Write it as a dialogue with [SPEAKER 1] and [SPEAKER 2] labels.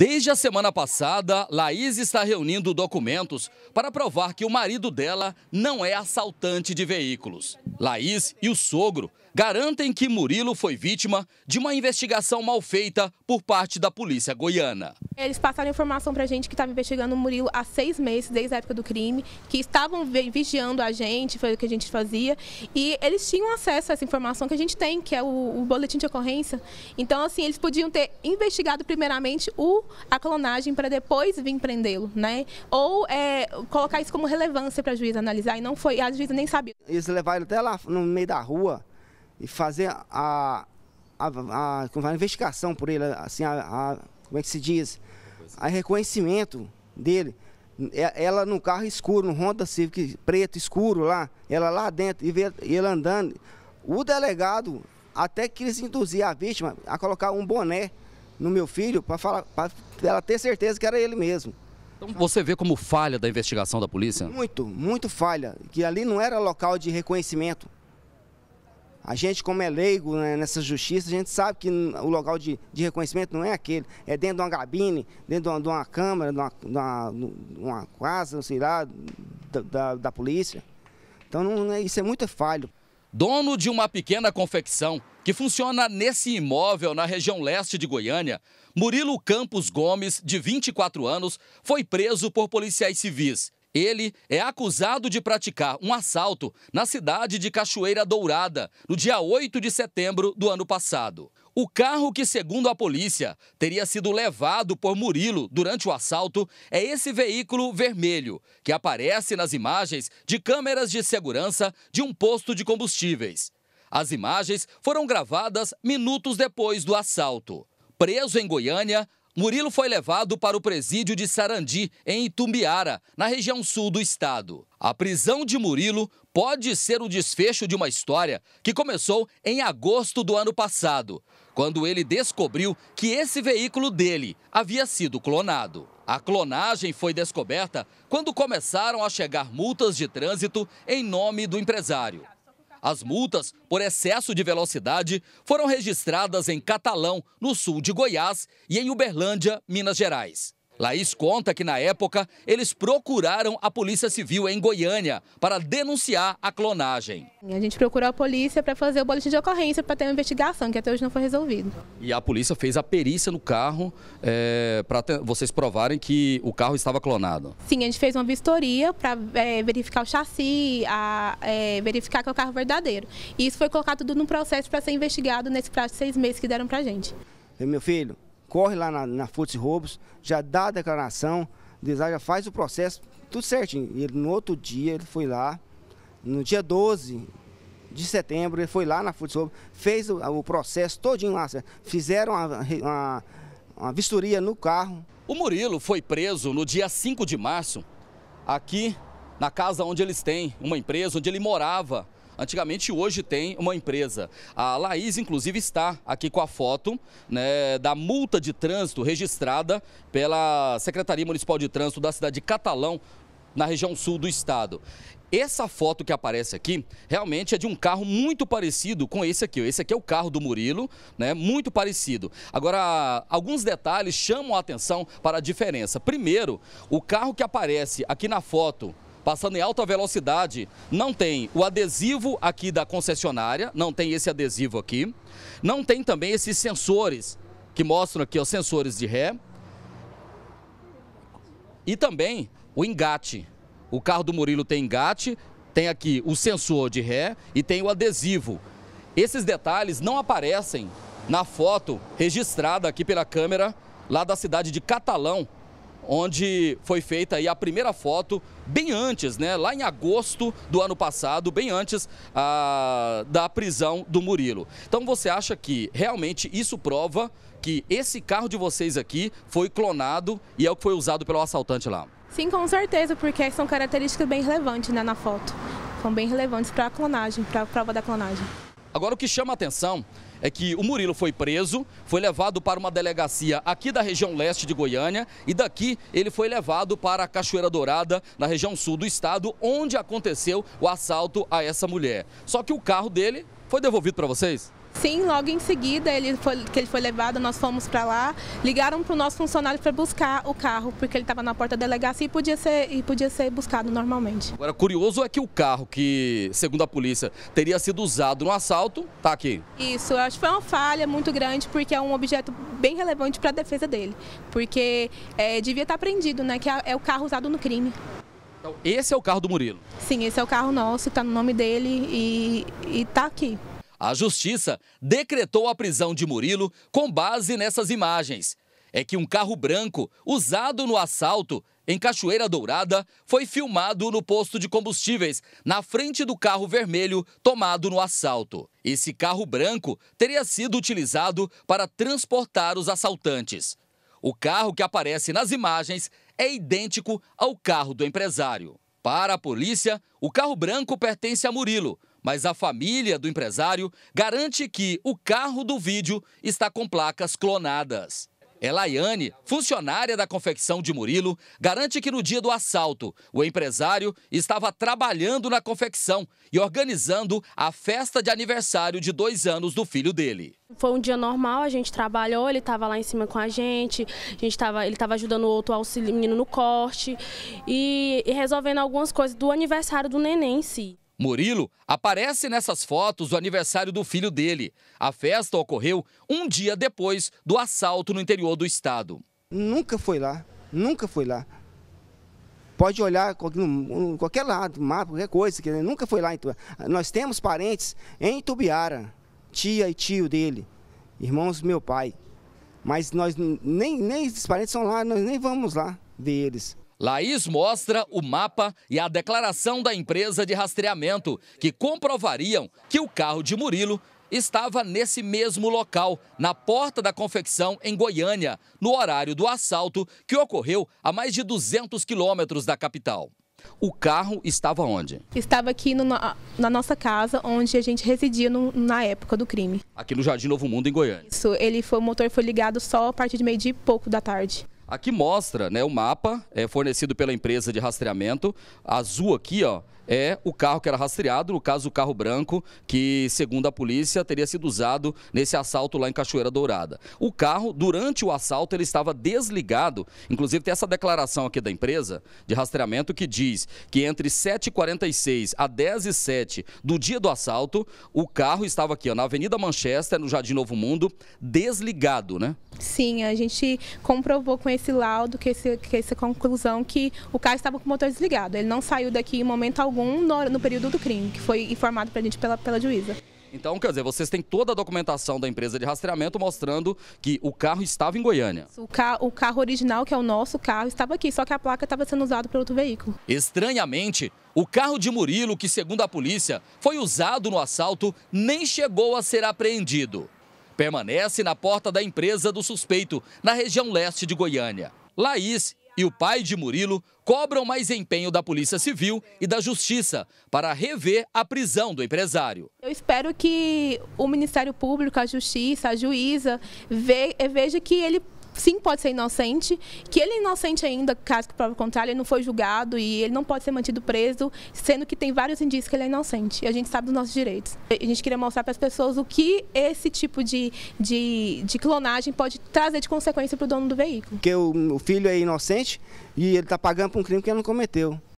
[SPEAKER 1] Desde a semana passada, Laís está reunindo documentos para provar que o marido dela não é assaltante de veículos. Laís e o sogro garantem que Murilo foi vítima de uma investigação mal feita por parte da polícia goiana.
[SPEAKER 2] Eles passaram informação para a gente que estava investigando o Murilo há seis meses, desde a época do crime, que estavam vigiando a gente, foi o que a gente fazia, e eles tinham acesso a essa informação que a gente tem, que é o, o boletim de ocorrência. Então, assim, eles podiam ter investigado primeiramente o, a clonagem para depois vir prendê-lo, né? Ou é, colocar isso como relevância para a juíza analisar, e não foi, a juíza nem sabia.
[SPEAKER 3] Eles levaram até lá no meio da rua, e fazer a, a, a, a investigação por ele, assim, a, a, como é que se diz? A reconhecimento dele. Ela no carro escuro, no Honda Civic preto escuro lá, ela lá dentro e ele andando. O delegado até quis induzir a vítima a colocar um boné no meu filho para para ela ter certeza que era ele mesmo.
[SPEAKER 1] Então você vê como falha da investigação da polícia?
[SPEAKER 3] Muito, muito falha. Que ali não era local de reconhecimento. A gente, como é leigo né, nessa justiça, a gente sabe que o local de, de, reconhecimento não é aquele. É dentro de uma gabine, dentro de uma, de uma câmara, de uma, de uma, de uma casa, sei lá, da, da, da polícia. Então não, né, isso é muito falho. Dono
[SPEAKER 1] de uma pequena
[SPEAKER 3] confecção
[SPEAKER 1] que funciona nesse imóvel na região leste de Goiânia, Murilo Campos Gomes, de 24 anos, foi preso por policiais civis ele é acusado de praticar um assalto na cidade de Cachoeira Dourada, no dia 8 de setembro do ano passado. O carro que, segundo a polícia, teria sido levado por Murilo durante o assalto é esse veículo vermelho, que aparece nas imagens de câmeras de segurança de um posto de combustíveis. As imagens foram gravadas minutos depois do assalto. Preso em Goiânia, Murilo foi levado para o presídio de Sarandi, em Itumbiara, na região sul do estado. A prisão de Murilo pode ser o desfecho de uma história que começou em agosto do ano passado, quando ele descobriu que esse veículo dele havia sido clonado. A clonagem foi descoberta quando começaram a chegar multas de trânsito em nome do empresário. As multas por excesso de velocidade foram registradas em Catalão, no sul de Goiás, e em Uberlândia, Minas Gerais. Laís conta que, na época, eles procuraram a Polícia Civil em Goiânia para denunciar a clonagem.
[SPEAKER 2] A gente procurou a polícia para fazer o boletim de ocorrência para ter uma investigação, que até hoje não foi resolvido.
[SPEAKER 1] E a polícia fez a perícia no carro é, para vocês provarem que o carro estava clonado?
[SPEAKER 2] Sim, a gente fez uma vistoria para é, verificar o chassi, a, é, verificar que é o carro verdadeiro. E isso foi colocado tudo num processo para ser investigado nesse prazo de seis meses que deram para a gente.
[SPEAKER 3] Meu filho, corre lá na, na Futes Roubos, já dá a declaração, já faz o processo, tudo certinho. E ele, no outro dia ele foi lá, no dia 12 de setembro, ele foi lá na Futes Roubos, fez o, o, processo todinho lá, fizeram uma, uma, uma vistoria no carro.
[SPEAKER 1] O Murilo foi preso no dia 5 de março, aqui na casa onde eles têm, uma empresa onde ele morava. Antigamente, hoje tem uma empresa. A Laís, inclusive, está aqui com a foto né, da multa de trânsito registrada pela Secretaria Municipal de Trânsito da cidade de Catalão, na região sul do estado. Essa foto que aparece aqui realmente é de um carro muito parecido com esse aqui. Esse aqui é o carro do Murilo, né? Muito parecido. Agora, alguns detalhes chamam a atenção para a diferença. Primeiro, o carro que aparece aqui na foto passando em alta velocidade, não tem o adesivo aqui da concessionária, não tem esse adesivo aqui, não tem também esses sensores que mostram aqui, os sensores de ré, e também o engate. O carro do Murilo tem engate, tem aqui o sensor de ré e tem o adesivo. Esses detalhes não aparecem na foto registrada aqui pela câmera lá da cidade de Catalão, onde foi feita aí a primeira foto bem antes, né, lá em agosto do ano passado, bem antes a, ah, da prisão do Murilo. Então você acha que realmente isso prova que esse carro de vocês aqui foi clonado e é o que foi usado pelo assaltante lá?
[SPEAKER 2] Sim, com certeza, porque são características bem relevantes né, na foto. São bem relevantes para a clonagem, para a prova da clonagem.
[SPEAKER 1] Agora o que chama a atenção é que o Murilo foi preso, foi levado para uma delegacia aqui da região leste de Goiânia e daqui ele foi levado para a Cachoeira Dourada, na região sul do estado, onde aconteceu o assalto a essa mulher. Só que o carro dele foi devolvido para vocês?
[SPEAKER 2] Sim, logo em seguida ele foi, que ele foi levado, nós fomos para lá, ligaram para o nosso funcionário para buscar o carro, porque ele estava na porta da delegacia e podia, ser, e podia ser buscado normalmente. Agora,
[SPEAKER 1] curioso é que o carro que, segundo a polícia, teria sido usado no assalto, está aqui.
[SPEAKER 2] Isso, acho que foi uma falha muito grande, porque é um objeto bem relevante para a defesa dele, porque é, devia estar tá prendido, né, que é, é o carro usado no crime.
[SPEAKER 1] Então, esse é o carro do Murilo?
[SPEAKER 2] Sim, esse é o carro nosso, está no nome dele e está aqui.
[SPEAKER 1] A justiça decretou a prisão de Murilo com base nessas imagens. É que um carro branco usado no assalto em Cachoeira Dourada foi filmado no posto de combustíveis, na frente do carro vermelho tomado no assalto. Esse carro branco teria sido utilizado para transportar os assaltantes. O carro que aparece nas imagens é idêntico ao carro do empresário. Para a polícia, o carro branco pertence a Murilo, mas a família do empresário garante que o carro do vídeo está com placas clonadas. Elaiane, funcionária da confecção de Murilo, garante que no dia do assalto, o empresário estava trabalhando na confecção e organizando a festa de aniversário de dois anos do filho dele.
[SPEAKER 2] Foi um dia normal, a gente trabalhou, ele estava lá em cima com a gente, a gente tava, ele estava ajudando o outro auxílio, menino no corte e, e resolvendo algumas coisas do aniversário do neném em si.
[SPEAKER 1] Murilo aparece nessas fotos o aniversário do filho dele. A festa ocorreu um dia depois do assalto no interior do estado.
[SPEAKER 2] Nunca
[SPEAKER 3] foi lá, nunca foi lá. Pode olhar em qualquer lado, mapa, qualquer coisa, que nunca foi lá. Nós temos parentes em Itubiara, tia e tio dele, irmãos do meu pai. Mas nós nem, nem esses parentes são lá, nós nem vamos lá ver eles.
[SPEAKER 1] Laís mostra o mapa e a declaração da empresa de rastreamento, que comprovariam que o carro de Murilo estava nesse mesmo local, na porta da confecção em Goiânia, no horário do assalto que ocorreu a mais de 200 quilômetros da capital. O carro estava onde?
[SPEAKER 2] Estava aqui no, na nossa casa, onde a gente residia no, na época do crime.
[SPEAKER 1] Aqui no Jardim Novo Mundo, em Goiânia.
[SPEAKER 2] Isso, ele foi, o motor foi ligado só a partir de meio-dia e pouco da tarde.
[SPEAKER 1] Aqui mostra né, o mapa é fornecido pela empresa de rastreamento. Azul aqui, ó, é o carro que era rastreado, no caso o carro branco, que segundo a polícia teria sido usado nesse assalto lá em Cachoeira Dourada. O carro, durante o assalto, ele estava desligado, inclusive tem essa declaração aqui da empresa de rastreamento que diz que entre 7h46 a 10h07 do dia do assalto, o carro estava aqui ó, na Avenida Manchester, no Jardim Novo Mundo, desligado, né?
[SPEAKER 2] Sim, a gente comprovou com esse laudo, que, esse, que essa conclusão, que o carro estava com o motor desligado. Ele não saiu daqui em momento algum algum no, no período do crime, que foi informado para a gente pela, pela juíza.
[SPEAKER 1] Então, quer dizer, vocês têm toda a documentação da empresa de rastreamento mostrando que o carro estava em Goiânia.
[SPEAKER 2] O, ca o carro original, que é o nosso carro, estava aqui, só que a placa estava sendo usada para outro veículo.
[SPEAKER 1] Estranhamente, o carro de Murilo, que segundo a polícia foi usado no assalto, nem chegou a ser apreendido. Permanece na porta da empresa do suspeito, na região leste de Goiânia. Laís e o pai de Murilo cobram mais empenho da Polícia Civil e da Justiça para rever a prisão do empresário.
[SPEAKER 2] Eu espero que o Ministério Público, a Justiça, a Juíza veja que ele sim pode ser inocente, que ele é inocente ainda, caso que prova contrário, ele não foi julgado e ele não pode ser mantido preso, sendo que tem vários indícios que ele é inocente. E a gente sabe dos nossos direitos. A gente queria mostrar para as pessoas o que esse tipo de, de, de clonagem pode trazer de consequência para o dono do veículo. Porque o,
[SPEAKER 3] o filho é inocente e ele está pagando por um crime que ele não cometeu.